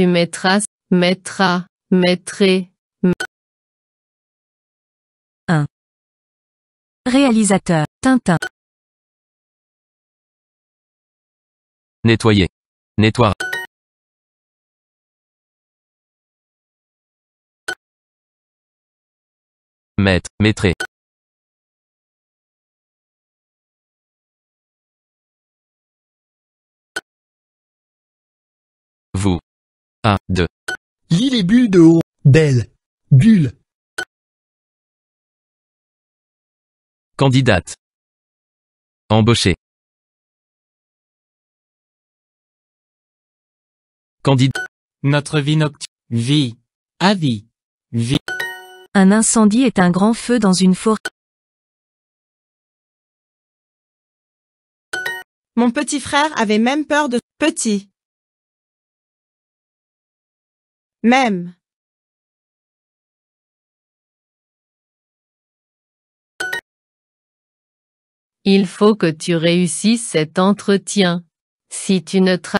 Tu mettras, mettras, mettrai. 1. Réalisateur, Tintin. Nettoyer. Nettoie. Mettre, Mettre. Vous. 1, 2. Lis les bulles de haut. Belle. Bulle. Candidate. Embauché. Candidat. Notre vie nocturne. Vie. vie. Vie. Un incendie est un grand feu dans une forêt. Mon petit frère avait même peur de petit. Même. Il faut que tu réussisses cet entretien. Si tu ne tra...